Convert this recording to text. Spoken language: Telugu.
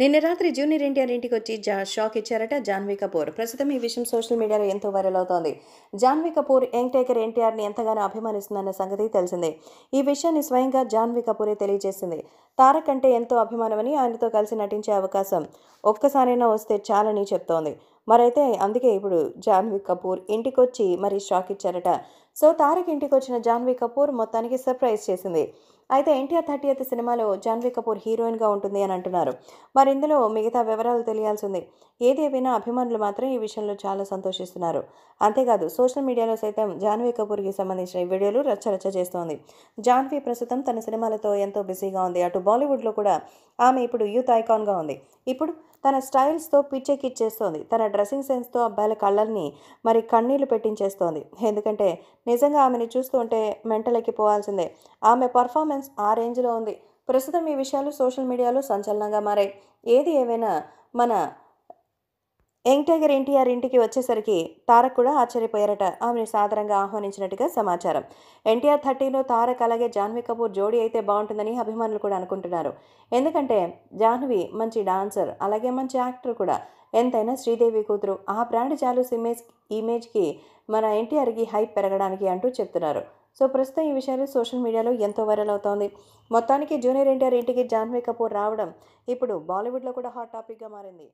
నిన్న రాత్రి జూనియర్ ఎన్టీఆర్ ఇంటికి వచ్చి జా షాక్ ఇచ్చారట జాన్వీ కపూర్ ప్రస్తుతం ఈ విషయం సోషల్ మీడియాలో ఎంతో వైరల్ అవుతోంది జాన్వీ కపూర్ యంగ్ టేకర్ ఎన్టీఆర్ని ఎంతగానో అభిమానిస్తుందన్న సంగతి తెలిసిందే ఈ విషయాన్ని స్వయంగా జాన్వీ కపూరే తెలియజేసింది తారక్ అంటే ఎంతో అభిమానమని ఆయనతో కలిసి నటించే అవకాశం ఒక్కసారైనా వస్తే చాలని చెప్తోంది మరైతే అందుకే ఇప్పుడు జాన్వీ కపూర్ ఇంటికొచ్చి మరీ షాక్ ఇచ్చారట సో తారక్ ఇంటికి వచ్చిన జాన్వీ కపూర్ మొత్తానికి సర్ప్రైజ్ చేసింది అయితే ఎన్టీఆర్ థర్టీ ఎయిత్ సినిమాలో జాన్వీ కపూర్ హీరోయిన్గా ఉంటుంది అని అంటున్నారు మరి ఇందులో మిగతా వివరాలు ఏది ఏదేమైనా అభిమానులు మాత్రం ఈ విషయంలో చాలా సంతోషిస్తున్నారు అంతేకాదు సోషల్ మీడియాలో సైతం జాన్వీ కపూర్కి సంబంధించిన వీడియోలు రచ్చరచ్చ చేస్తోంది జాన్వీ ప్రస్తుతం తన సినిమాలతో ఎంతో బిజీగా ఉంది అటు బాలీవుడ్లో కూడా ఆమె ఇప్పుడు యూత్ ఐకాన్గా ఉంది ఇప్పుడు తన స్టైల్స్తో కిచ్ చేస్తోంది తన డ్రెస్సింగ్ సెన్స్తో అబ్బాయిల కళ్ళల్ని మరి కన్నీళ్లు పెట్టించేస్తోంది ఎందుకంటే నిజంగా ఆమెను చూస్తుంటే మెంటలెక్కిపోవాల్సిందే ఆమె పర్ఫార్మెన్స్ డిస్టర్బెన్స్ ఆ రేంజ్లో ఉంది ప్రస్తుతం ఈ విషయాలు సోషల్ మీడియాలో సంచలనంగా మారాయి ఏది ఏవైనా మన యంగ్ టైగర్ ఎన్టీఆర్ ఇంటికి వచ్చేసరికి తారక్ కూడా ఆశ్చర్యపోయారట ఆమెను సాధారణంగా ఆహ్వానించినట్టుగా సమాచారం ఎన్టీఆర్ థర్టీలో తారక్ అలాగే జాహ్నవి కపూర్ జోడీ అయితే బాగుంటుందని అభిమానులు కూడా అనుకుంటున్నారు ఎందుకంటే జాహ్నవి మంచి డాన్సర్ అలాగే మంచి యాక్టర్ కూడా ఎంతైనా శ్రీదేవి కూతురు ఆ బ్రాండ్ చాలు ఇమేజ్ ఇమేజ్కి మన ఎన్టీఆర్కి హైప్ పెరగడానికి అంటూ చెప్తున్నారు సో ప్రస్తుతం ఈ విషయాన్ని సోషల్ మీడియాలో ఎంతో వైరల్ అవుతోంది మొత్తానికి జూనియర్ ఎన్టీఆర్ ఇంటికి జాన్వీ కపూర్ రావడం ఇప్పుడు బాలీవుడ్లో కూడా హాట్ టాపిక్గా మారింది